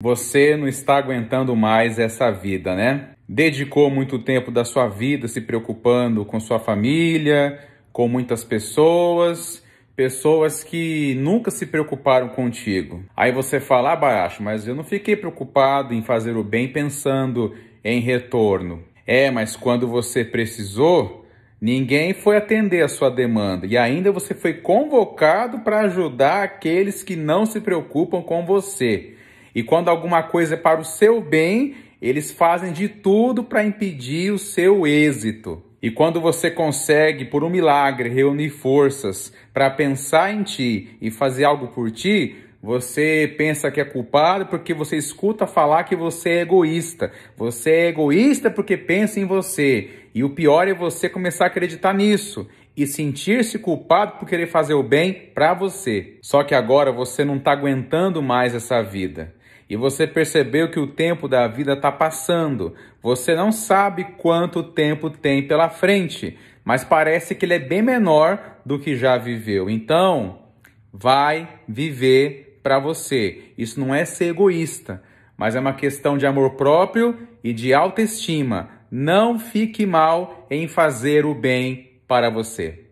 Você não está aguentando mais essa vida, né? Dedicou muito tempo da sua vida se preocupando com sua família, com muitas pessoas, pessoas que nunca se preocuparam contigo. Aí você fala, ah, baixo, mas eu não fiquei preocupado em fazer o bem pensando em retorno. É, mas quando você precisou, ninguém foi atender a sua demanda e ainda você foi convocado para ajudar aqueles que não se preocupam com você. E quando alguma coisa é para o seu bem, eles fazem de tudo para impedir o seu êxito. E quando você consegue, por um milagre, reunir forças para pensar em ti e fazer algo por ti, você pensa que é culpado porque você escuta falar que você é egoísta. Você é egoísta porque pensa em você. E o pior é você começar a acreditar nisso e sentir-se culpado por querer fazer o bem para você. Só que agora você não está aguentando mais essa vida e você percebeu que o tempo da vida está passando. Você não sabe quanto tempo tem pela frente, mas parece que ele é bem menor do que já viveu. Então, vai viver para você. Isso não é ser egoísta, mas é uma questão de amor próprio e de autoestima. Não fique mal em fazer o bem para você.